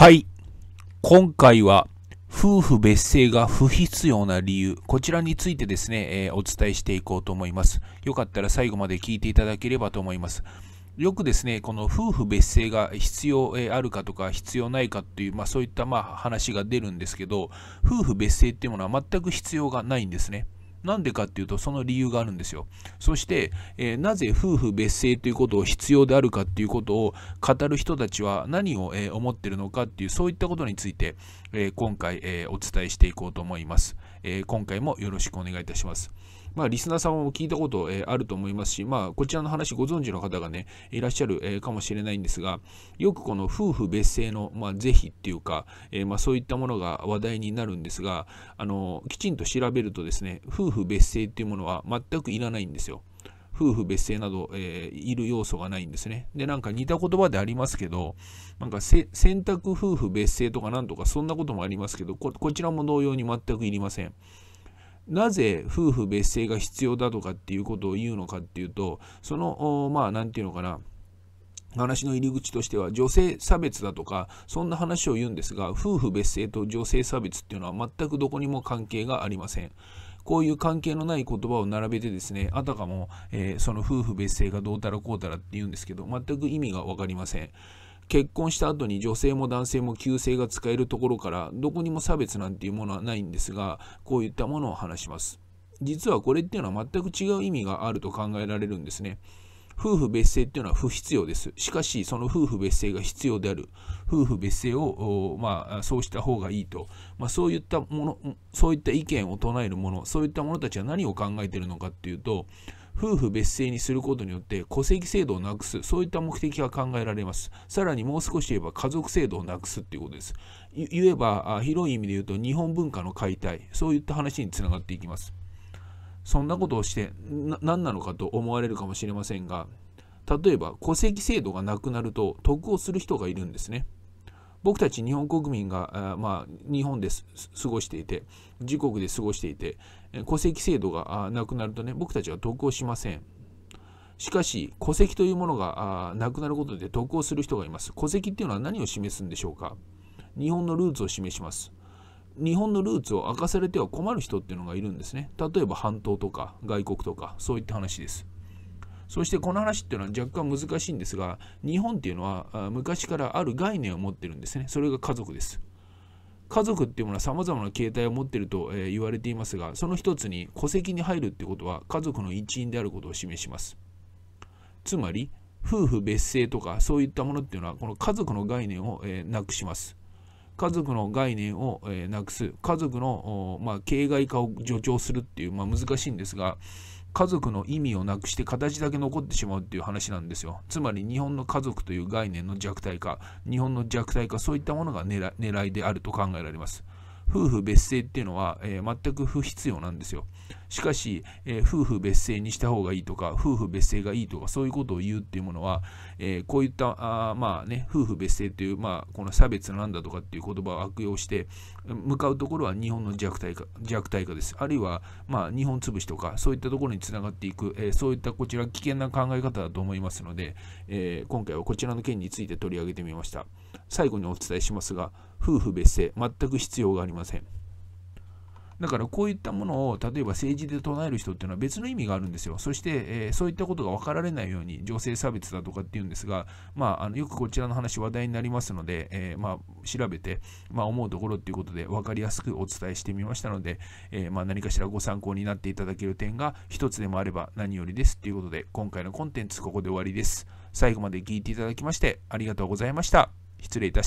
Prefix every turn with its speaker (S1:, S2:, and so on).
S1: はい。今回は、夫婦別姓が不必要な理由、こちらについてですね、えー、お伝えしていこうと思います。よかったら最後まで聞いていただければと思います。よくですね、この夫婦別姓が必要、えー、あるかとか必要ないかっていう、まあそういったまあ話が出るんですけど、夫婦別姓っていうものは全く必要がないんですね。なんでかっていうと、その理由があるんですよ。そして、えー、なぜ夫婦別姓ということを必要であるかっていうことを語る人たちは何を、えー、思ってるのかっていう、そういったことについて、えー、今回、えお伝えしていこうと思います、え今回もよろしくお願いいたします。まあ、リスナーさんも聞いたこと、えあると思いますし、まあ、こちらの話ご存知の方がね、いらっしゃる、えかもしれないんですが、よくこの夫婦別姓の、まあ、是非っていうか、えまあ、そういったものが話題になるんですが、あの、きちんと調べるとですね、夫婦別姓っていうものは全くいらないんですよ。夫婦別姓など、えー、いる要素がないんですね。で、なんか似た言葉でありますけど、なんか選択夫婦別姓とかなんとかそんなこともありますけどこ、こちらも同様に全くいりません。なぜ夫婦別姓が必要だとかっていうことを言うのかっていうと、その、まあ、なんていうのかな、話の入り口としては女性差別だとかそんな話を言うんですが夫婦別姓と女性差別っていうのは全くどこにも関係がありません。こういう関係のない言葉を並べてですね、あたかも、えー、その夫婦別姓がどうたらこうたらって言うんですけど、全く意味が分かりません。結婚した後に女性も男性も旧姓が使えるところからどこにも差別なんていうものはないんですがこういったものを話します実はこれっていうのは全く違う意味があると考えられるんですね夫婦別姓っていうのは不必要です。しかし、その夫婦別姓が必要である。夫婦別姓を、まあ、そうした方がいいと。まあ、そういったもの、そういった意見を唱えるものそういった者たちは何を考えているのかっていうと、夫婦別姓にすることによって戸籍制度をなくす、そういった目的が考えられます。さらにもう少し言えば家族制度をなくすっていうことです。言えば広い意味で言うと日本文化の解体、そういった話につながっていきます。そんなことをして何なのかと思われるかもしれませんが、例えば戸籍制度がなくなると得をする人がいるんですね。僕たち日本国民が、まあ、日本で過ごしていて、自国で過ごしていて、戸籍制度がなくなるとね、僕たちは得をしません。しかし、戸籍というものがなくなることで得をする人がいます。戸籍っていうのは何を示すんでしょうか日本のルーツを示します。日本のルーツを明かされては困る人っていうのがいるんですね。例えば半島とか外国とかそういった話です。そしてこの話っていうのは若干難しいんですが日本っていうのは昔からある概念を持ってるんですねそれが家族です家族っていうものは様々な形態を持ってると、言われていますがその一つに戸籍に入るってことは家族の一員であることを示しますつまり夫婦別姓とかそういったものっていうのはこの家族の概念を、なくします家族の概念を、なくす家族の、形骸化を助長するっていう、まあ、難しいんですが家族の意味をなくして形だけ残ってしまうっていう話なんですよ。つまり日本の家族という概念の弱体化、日本の弱体化、そういったものが狙狙いであると考えられます。夫婦別姓っていうのは、えー、全く不必要なんですよ。しかし、えー、夫婦別姓にした方がいいとか、夫婦別姓がいいとか、そういうことを言うっていうものは、えー、こういったあ、まあね、夫婦別姓という、まあ、この差別なんだとかっていう言葉を悪用して、向かうところは日本の弱体化弱体化です。あるいは、まあ、日本潰しとか、そういったところにつながっていく、えー、そういったこちら危険な考え方だと思いますので、え今回はこちらの件について取り上げてみました。最後にお伝えしますが、夫婦別姓、全く必要がありません。だからこういったものを例えば政治で唱える人っていうのは別の意味があるんですよ。そして、えー、そういったことが分かられないように女性差別だとかっていうんですが、まあ、あのよくこちらの話話題になりますので、えー、まあ、調べて、まあ、思うところっていうことで分かりやすくお伝えしてみましたので、えー、まあ、何かしらご参考になっていただける点が一つでもあれば何よりですということで今回のコンテンツここで終わりです。最後まで聞いていただきましてありがとうございました。失礼いたします。